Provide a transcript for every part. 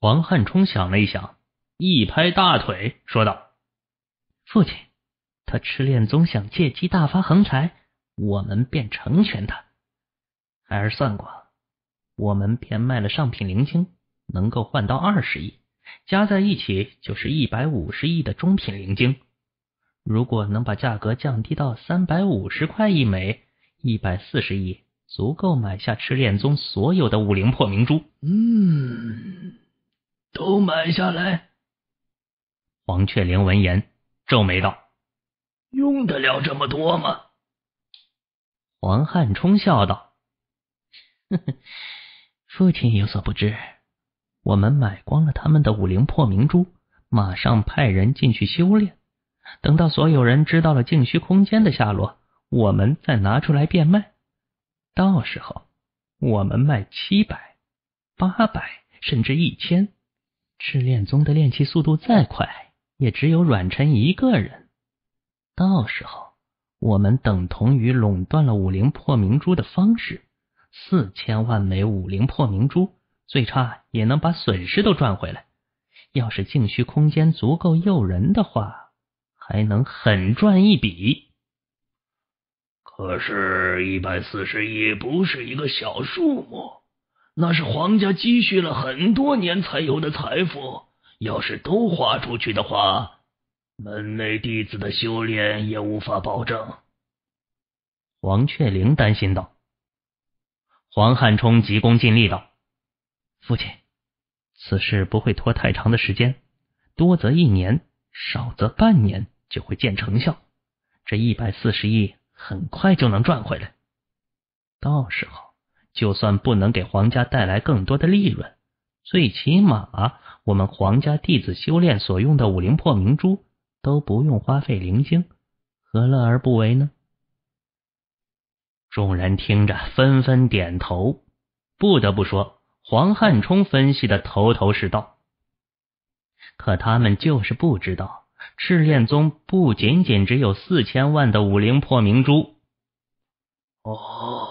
王汉冲想了一想，一拍大腿，说道：“父亲，他痴恋宗想借机大发横财，我们便成全他。孩儿算过，我们变卖了上品灵晶，能够换到二十亿，加在一起就是一百五十亿的中品灵晶。如果能把价格降低到三百五十块一枚，一百四十亿足够买下赤恋宗所有的武灵破明珠。嗯。”都买下来。黄雀翎闻言皱眉道：“用得了这么多吗？”王汉冲笑道：“父亲有所不知，我们买光了他们的五灵破明珠，马上派人进去修炼。等到所有人知道了静虚空间的下落，我们再拿出来变卖。到时候，我们卖七百、八百，甚至一千。”赤炼宗的炼器速度再快，也只有阮尘一个人。到时候，我们等同于垄断了武灵破明珠的方式。四千万枚武灵破明珠，最差也能把损失都赚回来。要是净虚空间足够诱人的话，还能狠赚一笔。可是，一百四十亿不是一个小数目。那是皇家积蓄了很多年才有的财富，要是都花出去的话，门内弟子的修炼也无法保证。黄雀玲担心道。黄汉冲急功近利道：“父亲，此事不会拖太长的时间，多则一年，少则半年就会见成效。这一百四十亿很快就能赚回来，到时候。”就算不能给皇家带来更多的利润，最起码我们皇家弟子修炼所用的五灵破明珠都不用花费灵晶，何乐而不为呢？众人听着纷纷点头。不得不说，黄汉冲分析的头头是道。可他们就是不知道，赤练宗不仅仅只有四千万的五灵破明珠。哦。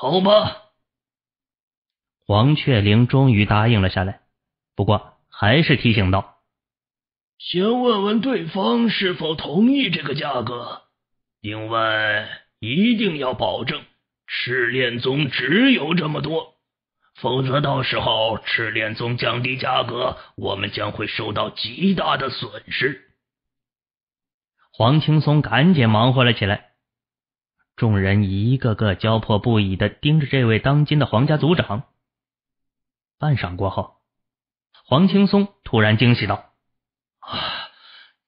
好吧，黄雀翎终于答应了下来，不过还是提醒道：“先问问对方是否同意这个价格，另外一定要保证赤炼宗只有这么多，否则到时候赤炼宗降低价格，我们将会受到极大的损失。”黄青松赶紧忙活了起来。众人一个个焦迫不已的盯着这位当今的皇家族长。半晌过后，黄青松突然惊喜道：“啊，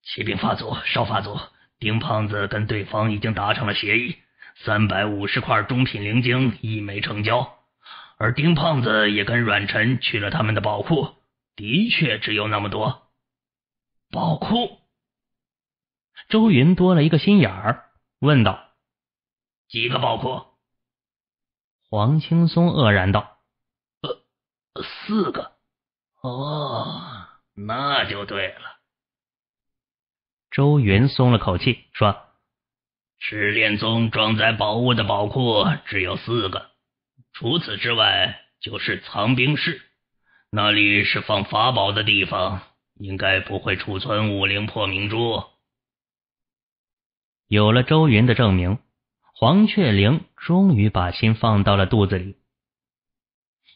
启禀发祖，少发祖，丁胖子跟对方已经达成了协议，三百五十块中品灵晶一枚成交。而丁胖子也跟阮晨去了他们的宝库，的确只有那么多。”宝库。周云多了一个心眼儿，问道。几个宝库？黄青松愕然道：“呃，四个？哦，那就对了。”周云松了口气说：“赤炼宗装载宝物的宝库只有四个，除此之外就是藏兵室，那里是放法宝的地方，应该不会储存五灵破明珠。”有了周云的证明。黄雀翎终于把心放到了肚子里。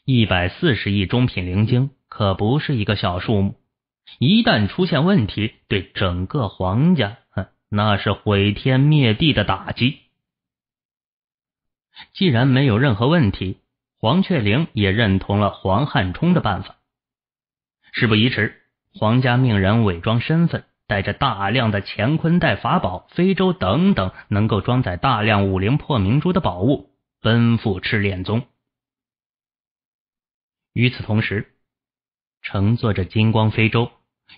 一百四十亿中品灵晶可不是一个小数目，一旦出现问题，对整个黄家，哼，那是毁天灭地的打击。既然没有任何问题，黄雀翎也认同了黄汉冲的办法。事不宜迟，黄家命人伪装身份。带着大量的乾坤袋、法宝、非洲等等，能够装载大量武灵破明珠的宝物，奔赴赤炼宗。与此同时，乘坐着金光飞舟，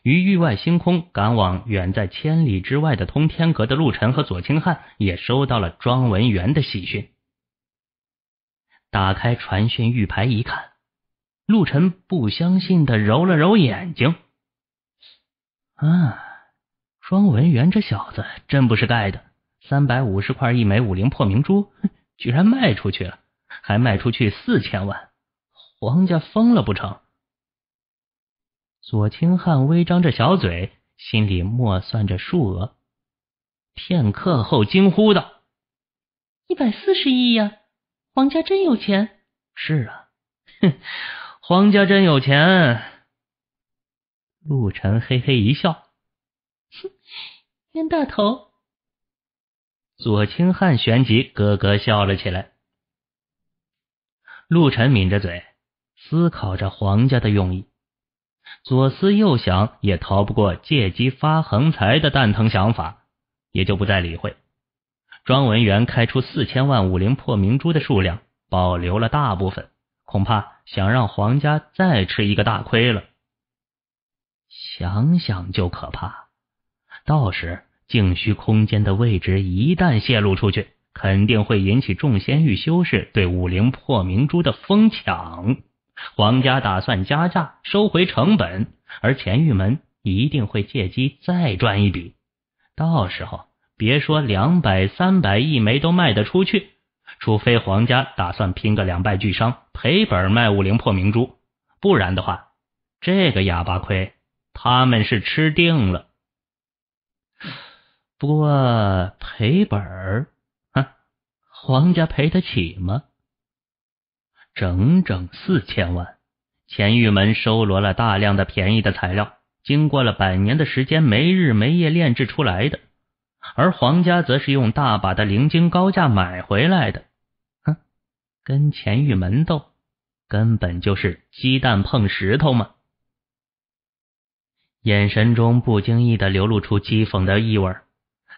于域外星空赶往远在千里之外的通天阁的陆晨和左青汉，也收到了庄文元的喜讯。打开传讯玉牌一看，陆晨不相信的揉了揉眼睛，啊！庄文元这小子真不是盖的，三百五十块一枚五灵破明珠，居然卖出去了，还卖出去四千万，黄家疯了不成？左清汉微张着小嘴，心里默算着数额，片刻后惊呼道：“一百四十亿呀！黄家真有钱！”是啊，哼，黄家真有钱。陆晨嘿嘿一笑。冤大头，左清汉旋即咯咯笑了起来。陆晨抿着嘴，思考着黄家的用意，左思右想也逃不过借机发横财的蛋疼想法，也就不再理会。庄文元开出四千万五灵破明珠的数量，保留了大部分，恐怕想让黄家再吃一个大亏了。想想就可怕，到时。静虚空间的位置一旦泄露出去，肯定会引起众仙域修士对武灵破明珠的疯抢。皇家打算加价收回成本，而钱玉门一定会借机再赚一笔。到时候别说两百、三百一枚都卖得出去，除非皇家打算拼个两败俱伤，赔本卖武灵破明珠，不然的话，这个哑巴亏他们是吃定了。不过赔本儿，哼，皇家赔得起吗？整整四千万，钱玉门收罗了大量的便宜的材料，经过了百年的时间，没日没夜炼制出来的，而皇家则是用大把的灵晶高价买回来的，哼，跟钱玉门斗，根本就是鸡蛋碰石头嘛！眼神中不经意的流露出讥讽的意味儿。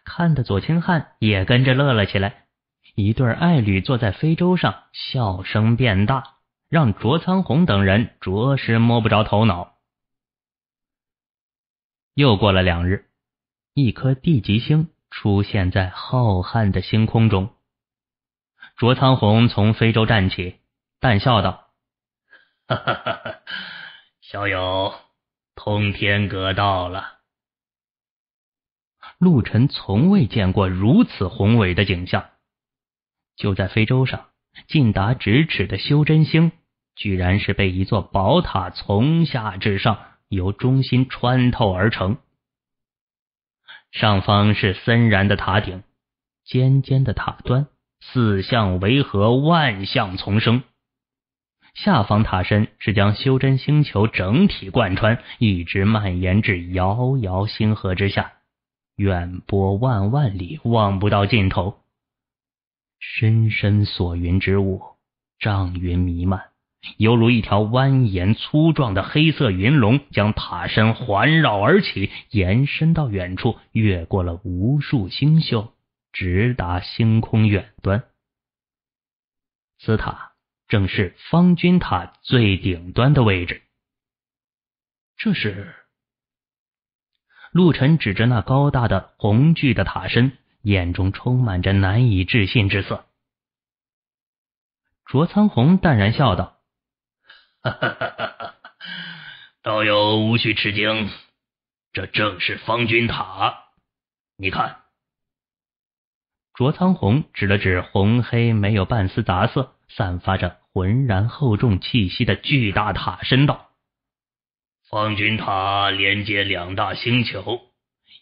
看的左青汉也跟着乐了起来，一对爱侣坐在飞舟上，笑声变大，让卓苍红等人着实摸不着头脑。又过了两日，一颗地极星出现在浩瀚的星空中。卓苍红从非洲站起，淡笑道：“哈哈哈哈，小友，通天阁到了。”陆晨从未见过如此宏伟的景象。就在非洲上近达咫尺的修真星，居然是被一座宝塔从下至上由中心穿透而成。上方是森然的塔顶，尖尖的塔端，四象为合，万象丛生；下方塔身是将修真星球整体贯穿，一直蔓延至遥遥星河之下。远播万万里，望不到尽头。深深所云之雾，障云弥漫，犹如一条蜿蜒粗壮的黑色云龙，将塔身环绕而起，延伸到远处，越过了无数星宿，直达星空远端。此塔正是方君塔最顶端的位置。这是。陆晨指着那高大的红巨的塔身，眼中充满着难以置信之色。卓苍红淡然笑道：“道友无需吃惊，这正是方君塔。你看。”卓苍红指了指红黑没有半丝杂色，散发着浑然厚重气息的巨大塔身道。方君塔连接两大星球，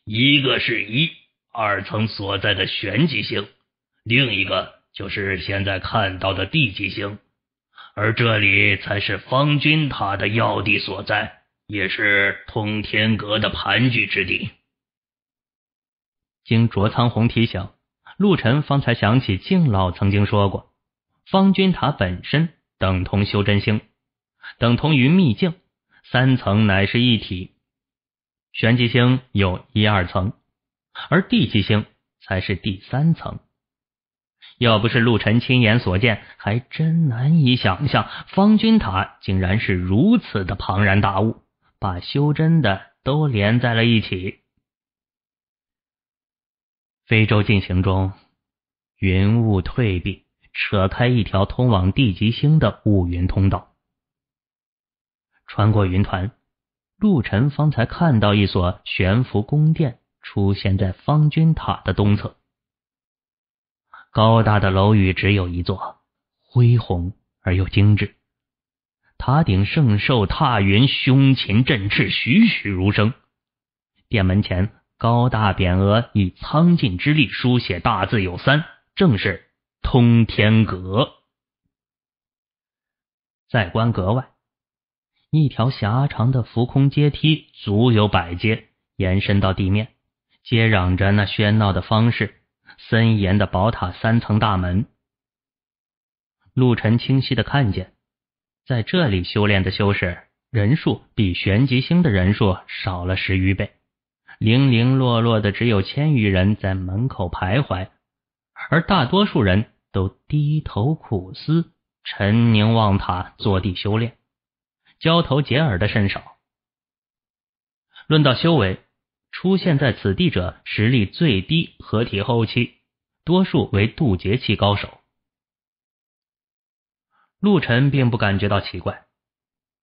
一个是一二层所在的玄极星，另一个就是现在看到的地极星，而这里才是方君塔的要地所在，也是通天阁的盘踞之地。经卓苍红提醒，陆晨方才想起敬老曾经说过，方君塔本身等同修真星，等同于秘境。三层乃是一体，玄极星有一二层，而地极星才是第三层。要不是陆晨亲眼所见，还真难以想象方君塔竟然是如此的庞然大物，把修真的都连在了一起。非洲进行中，云雾退避，扯开一条通往地极星的雾云通道。穿过云团，陆晨方才看到一所悬浮宫殿出现在方君塔的东侧。高大的楼宇只有一座，恢宏而又精致。塔顶圣兽踏云，胸前振翅，栩栩如生。殿门前高大匾额以苍劲之力书写大字，有三，正是通天阁。在观阁外。一条狭长的浮空阶梯，足有百阶，延伸到地面，接壤着那喧闹的方式，森严的宝塔三层大门。陆晨清晰的看见，在这里修炼的修士人数比玄极星的人数少了十余倍，零零落落的只有千余人在门口徘徊，而大多数人都低头苦思，沉凝望塔，坐地修炼。交头接耳的身手，论到修为，出现在此地者实力最低合体后期，多数为渡劫期高手。陆晨并不感觉到奇怪，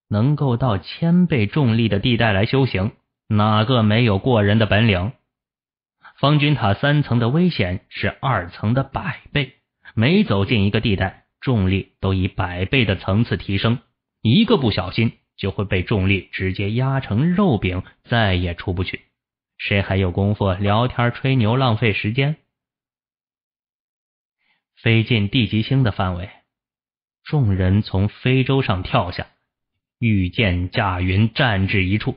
能够到千倍重力的地带来修行，哪个没有过人的本领？方君塔三层的危险是二层的百倍，每走进一个地带，重力都以百倍的层次提升。一个不小心就会被重力直接压成肉饼，再也出不去。谁还有功夫聊天吹牛，浪费时间？飞进地极星的范围，众人从飞舟上跳下，御剑驾云站至一处。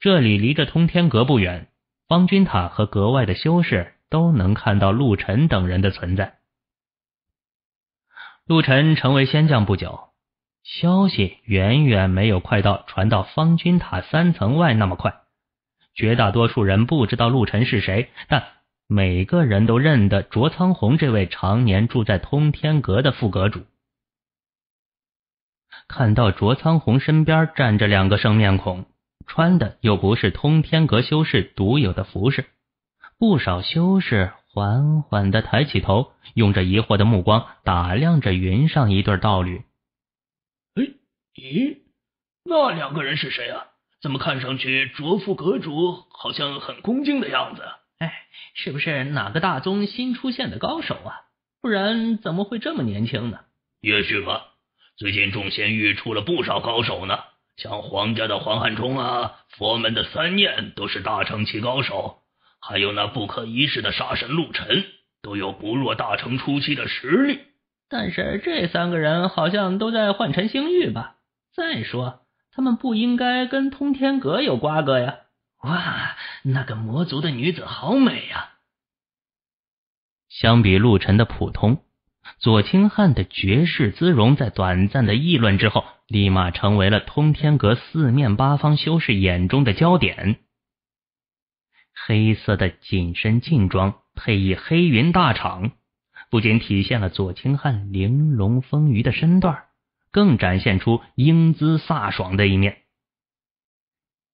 这里离着通天阁不远，方君塔和格外的修士都能看到陆晨等人的存在。陆晨成为仙将不久。消息远远没有快到传到方君塔三层外那么快。绝大多数人不知道陆晨是谁，但每个人都认得卓苍红这位常年住在通天阁的副阁主。看到卓苍红身边站着两个生面孔，穿的又不是通天阁修士独有的服饰，不少修士缓缓的抬起头，用着疑惑的目光打量着云上一对道侣。咦，那两个人是谁啊？怎么看上去卓夫阁主好像很恭敬的样子？哎，是不是哪个大宗新出现的高手啊？不然怎么会这么年轻呢？也许吧，最近众仙域出了不少高手呢，像皇家的黄汉冲啊，佛门的三念都是大成期高手，还有那不可一世的杀神陆沉，都有不弱大成初期的实力。但是这三个人好像都在幻尘星域吧？再说，他们不应该跟通天阁有瓜葛呀！哇，那个魔族的女子好美呀！相比陆晨的普通，左清汉的绝世姿容，在短暂的议论之后，立马成为了通天阁四面八方修士眼中的焦点。黑色的紧身劲装配以黑云大氅，不仅体现了左清汉玲珑丰腴的身段。更展现出英姿飒爽的一面。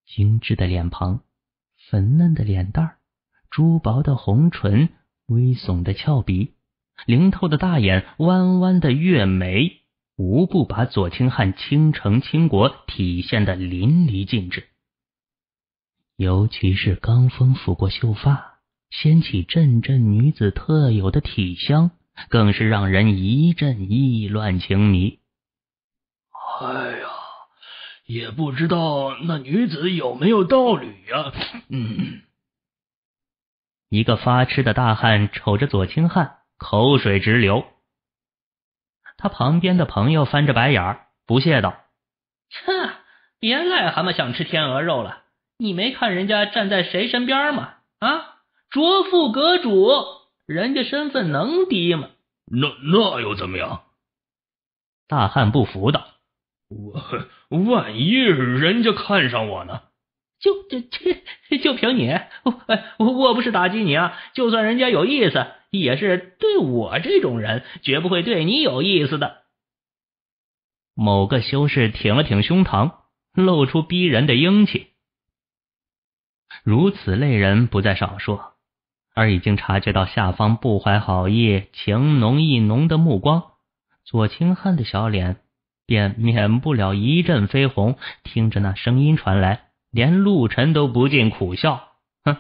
精致的脸庞，粉嫩的脸蛋儿，珠薄的红唇，微耸的翘鼻，灵透的大眼，弯弯的月眉，无不把左清汉倾城倾国体现的淋漓尽致。尤其是罡风拂过秀发，掀起阵阵女子特有的体香，更是让人一阵意乱情迷。哎呀，也不知道那女子有没有道理呀。嗯，一个发痴的大汉瞅着左清汉，口水直流。他旁边的朋友翻着白眼儿，不屑道：“哼，别癞蛤蟆想吃天鹅肉了。你没看人家站在谁身边吗？啊，卓副阁主，人家身份能低吗？”那那又怎么样？大汉不服道。我万一人家看上我呢？就就就就凭你，我我我不是打击你啊！就算人家有意思，也是对我这种人，绝不会对你有意思的。某个修士挺了挺胸膛，露出逼人的英气。如此类人不在少数，而已经察觉到下方不怀好意、情浓意浓的目光，左青汉的小脸。便免不了一阵绯红，听着那声音传来，连陆晨都不禁苦笑：“哼，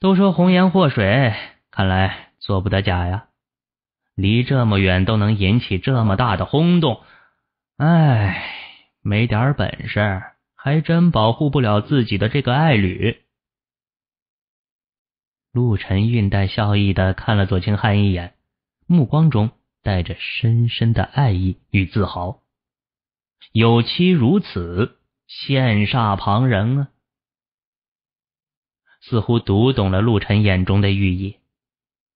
都说红颜祸水，看来做不得假呀。离这么远都能引起这么大的轰动，哎，没点本事还真保护不了自己的这个爱侣。”陆晨运带笑意的看了左清汉一眼，目光中。带着深深的爱意与自豪，有妻如此，羡煞旁人啊！似乎读懂了陆晨眼中的寓意，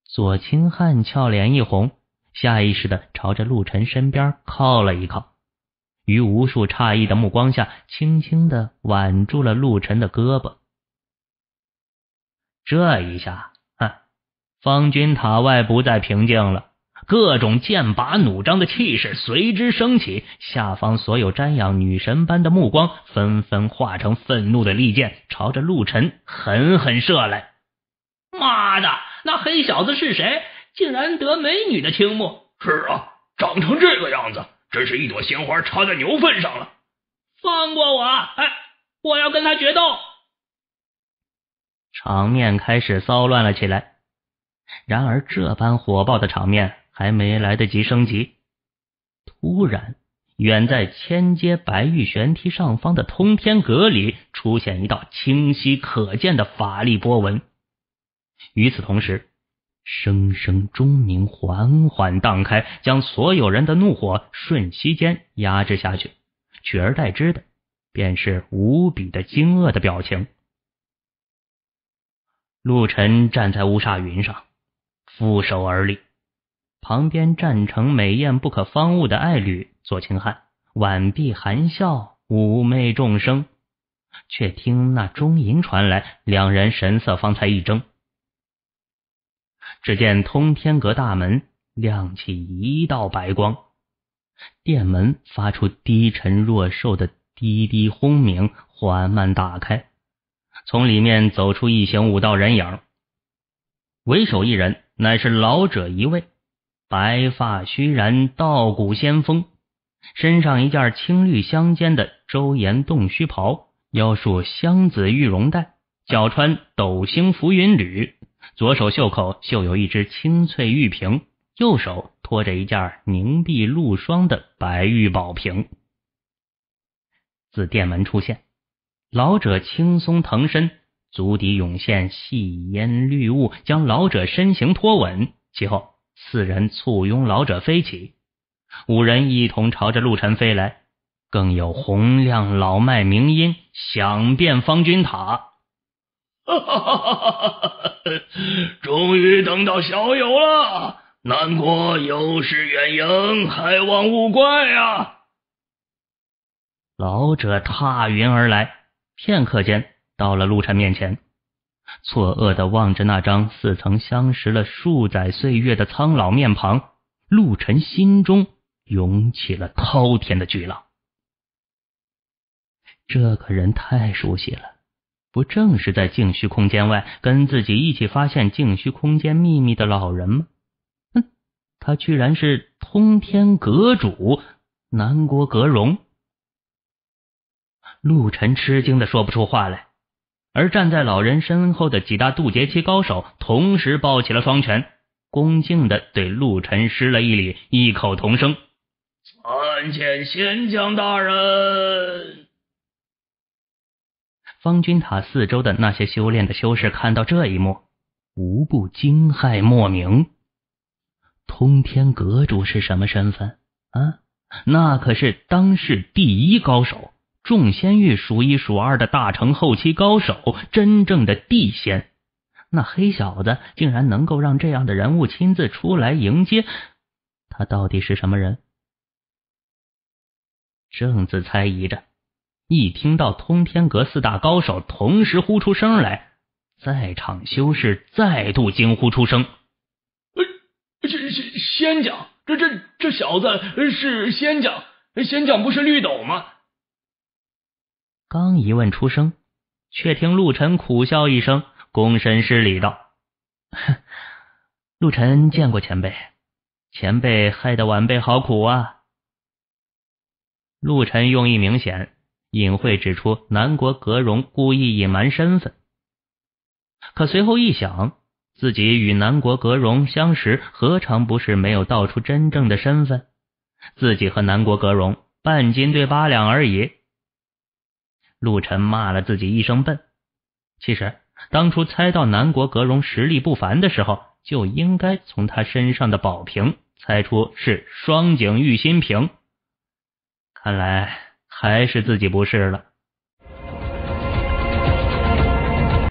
左青汉俏脸一红，下意识的朝着陆晨身边靠了一靠，于无数诧异的目光下，轻轻的挽住了陆晨的胳膊。这一下，方军塔外不再平静了。各种剑拔弩张的气势随之升起，下方所有瞻仰女神般的目光纷纷化成愤怒的利剑，朝着陆晨狠狠射来。妈的，那黑小子是谁？竟然得美女的青目？是啊，长成这个样子，真是一朵鲜花插在牛粪上了。放过我！哎，我要跟他决斗。场面开始骚乱了起来。然而这般火爆的场面。还没来得及升级，突然，远在千阶白玉玄梯上方的通天阁里出现一道清晰可见的法力波纹。与此同时，声声钟鸣缓缓荡开，将所有人的怒火瞬息间压制下去，取而代之的便是无比的惊愕的表情。陆晨站在乌煞云上，负手而立。旁边站成美艳不可方物的爱侣左青汉，婉臂含笑，妩媚众生。却听那钟吟传来，两人神色方才一怔。只见通天阁大门亮起一道白光，殿门发出低沉若兽的滴滴轰鸣，缓慢打开。从里面走出一行五道人影，为首一人乃是老者一位。白发须髯，道骨仙风，身上一件青绿相间的周岩洞须袍，腰束香紫玉绒带，脚穿斗星浮云履，左手袖口绣有一只青翠玉瓶，右手托着一件凝碧露霜的白玉宝瓶。自殿门出现，老者轻松腾身，足底涌现细烟绿雾，将老者身形托稳，其后。四人簇拥老者飞起，五人一同朝着陆晨飞来，更有洪亮老迈鸣音响遍方君塔。终于等到小友了，南国有失远迎，还望勿怪呀。老者踏云而来，片刻间到了陆晨面前。错愕的望着那张似曾相识了数载岁月的苍老面庞，陆晨心中涌起了滔天的巨浪。这个人太熟悉了，不正是在静虚空间外跟自己一起发现静虚空间秘密的老人吗？嗯，他居然是通天阁主南国阁荣。陆晨吃惊的说不出话来。而站在老人身后的几大渡劫期高手同时抱起了双拳，恭敬的对陆晨施了一礼，异口同声：“参见仙将大人。”方君塔四周的那些修炼的修士看到这一幕，无不惊骇莫名。通天阁主是什么身份？啊，那可是当世第一高手。众仙域数一数二的大成后期高手，真正的地仙。那黑小子竟然能够让这样的人物亲自出来迎接，他到底是什么人？正子猜疑着，一听到通天阁四大高手同时呼出声来，在场修士再度惊呼出声：“仙仙仙将，这这这小子是仙将？仙将不是绿斗吗？”刚一问出声，却听陆晨苦笑一声，躬身施礼道：“陆晨见过前辈，前辈害得晚辈好苦啊。”陆晨用意明显，隐晦指出南国格荣故意隐瞒身份。可随后一想，自己与南国格荣相识，何尝不是没有道出真正的身份？自己和南国格荣半斤对八两而已。陆晨骂了自己一声笨。其实当初猜到南国格荣实力不凡的时候，就应该从他身上的宝瓶猜出是双井玉心瓶。看来还是自己不是了。